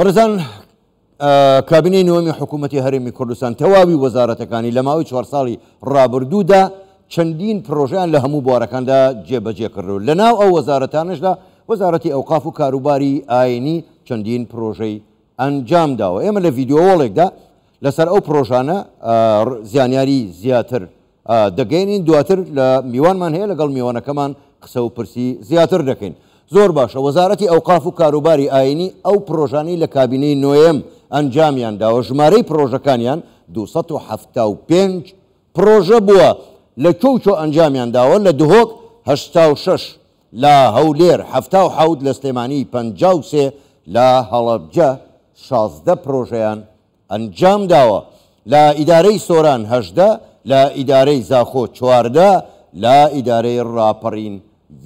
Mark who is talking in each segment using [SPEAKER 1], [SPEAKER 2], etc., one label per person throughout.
[SPEAKER 1] بەرزان کابینەی نوێمی حکوومەتتی هەرمی کوردستان تەواوی وەزارەتەکانی لە ماوەی چوار ساڵی ڕابردوودا چەندین پرۆژیان لە هەموو بوارەکاندا جێبەجێ کردو لە ناو ئەو وەزارەتانشدا وەزارەتی ئەوقاف و کاروباری ئاینی چەندین پرۆژەی ئەنجامداوە ئێمە لە ڤیددیۆوەڵێکدا لەسەر ئەو پرۆژانە زیانیاری زیاتر دەگەینین دواتر لە میوانمان هەیە لەگەڵ میوانەکەمان قسە و پرسی زیاتر دەکەین زۆر باشە وەزارەتی ئەوقاف و کاروباری ئاینی ئەو پرۆژانی لە کابینەی نوێم ئەنجامیان داوە ژمارەی پرۆژەکانیان 1970 پرۆژە بووە لە چوچۆ ئەنجامیان داوە لە دهۆک 6 لە هەولێر حوت لە سلێمانی پسێ لە هەڵەبجە 16 پرۆژەیان ئەنجام داوە لە ئیدارەی سۆران هەشدە لە ئیدارەی زاخۆ چواردە لە ئیدارەی ڕاپەڕین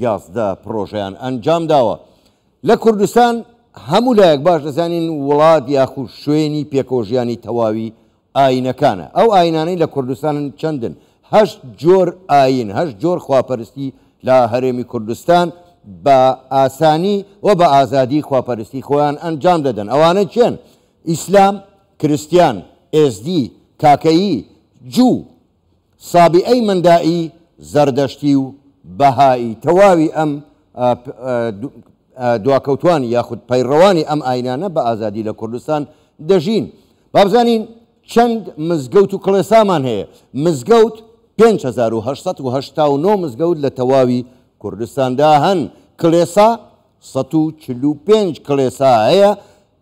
[SPEAKER 1] یازدە پرۆژیان ئەنجام داوە لە کوردستان هەموو لایەک باش دەزانین وڵات یاخو شوێنی پێکۆژیانی تەواوی ئاینەکانە ئەو ئاینانەی لە کوردستانن چەندن هەشت جۆر ئاین هەشت جۆر خواپەرستی لە هەرێمی کوردستان بە ئاسانی و بە ئازادی خواپەرستی خۆیان ئەنجام دەدەن ئەوانە چێن ئیسلام کریسیان SD کاکەیی جوو سابیعەی مندایی زەردەشتی و بەهایی تەواوی ئەم دواکەوتوان یاخود پەیڕەوانی ئەم ئاینانە بە ئازادی لە کوردستان دەژین بابزانین چەند مزگەوت و کڵێسامان هەیە مزگەوت 58 مزگەوت لە تەواوی کوردستاندا هەن کلێسا 145 کلێسا هەیە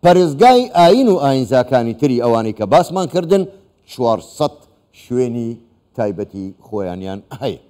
[SPEAKER 1] پەرزگای ئاین و ئاینزاکانی تری ئەوانەی کە باسمان کردن 400 شوێنی تایبەتی خۆیانیان هەیە